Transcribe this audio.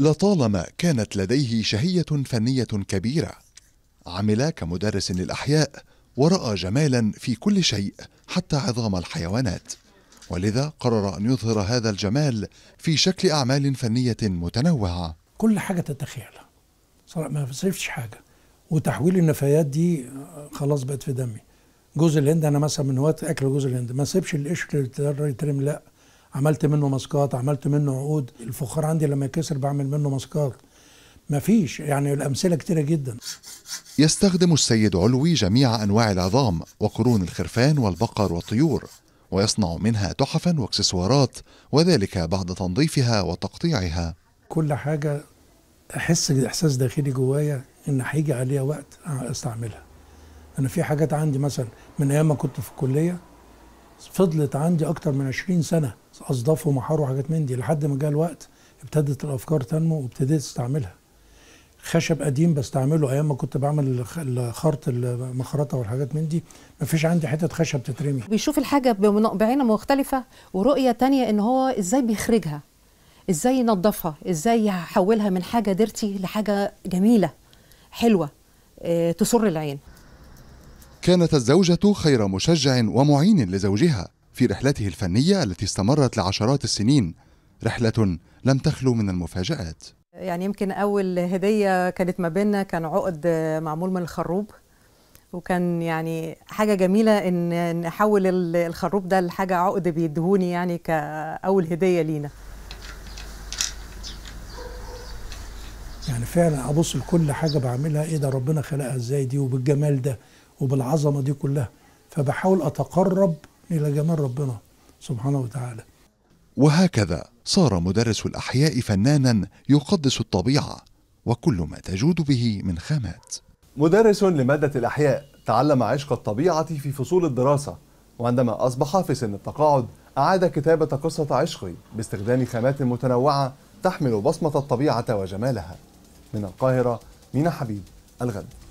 لطالما كانت لديه شهية فنية كبيرة عمل كمدرس للأحياء ورأى جمالا في كل شيء حتى عظام الحيوانات ولذا قرر أن يظهر هذا الجمال في شكل أعمال فنية متنوعة كل حاجة تتخيلها صراحة ما صرفتش حاجة وتحويل النفايات دي خلاص بقت في دمي جوز الهند انا مثلا من وقت اكل جوز الهند ما سيبش القشر يترم لا عملت منه ماسكات عملت منه عقود الفخار عندي لما يكسر بعمل منه ماسكات فيش يعني الأمثلة كتيرة جدا يستخدم السيد علوي جميع أنواع العظام وقرون الخرفان والبقر والطيور ويصنع منها تحفا واكسسوارات وذلك بعد تنظيفها وتقطيعها كل حاجة أحس إحساس داخلي جوايا إن هيجي عليها وقت أستعملها أنا في حاجات عندي مثلا من أيام ما كنت في الكلية فضلت عندي اكتر من 20 سنه اصداف ومحار وحاجات من دي لحد ما جه الوقت ابتدت الافكار تنمو وابتديت استعملها خشب قديم بستعمله ايام ما كنت بعمل الخرط المخرطه والحاجات من دي مفيش عندي حته خشب تترمي بيشوف الحاجه بعينه مختلفه ورؤيه تانية ان هو ازاي بيخرجها ازاي ينظفها ازاي يحولها من حاجه ديرتي لحاجه جميله حلوه آه، تسر العين كانت الزوجة خير مشجع ومعين لزوجها في رحلته الفنية التي استمرت لعشرات السنين رحلة لم تخلو من المفاجآت يعني يمكن أول هدية كانت ما بيننا كان عقد معمول من الخروب وكان يعني حاجة جميلة إن نحول الخروب ده لحاجة عقد بيدهوني يعني كأول هدية لينا يعني فعلا أبص لكل حاجة بعملها إيه ده ربنا خلقها إزاي دي وبالجمال ده وبالعظمة دي كلها فبحاول أتقرب إلى جمال ربنا سبحانه وتعالى وهكذا صار مدرس الأحياء فنانا يقدس الطبيعة وكل ما تجود به من خامات مدرس لمادة الأحياء تعلم عشق الطبيعة في فصول الدراسة وعندما أصبح في سن التقاعد أعاد كتابة قصة عشقي باستخدام خامات متنوعة تحمل بصمة الطبيعة وجمالها من القاهرة مينا حبيب الغد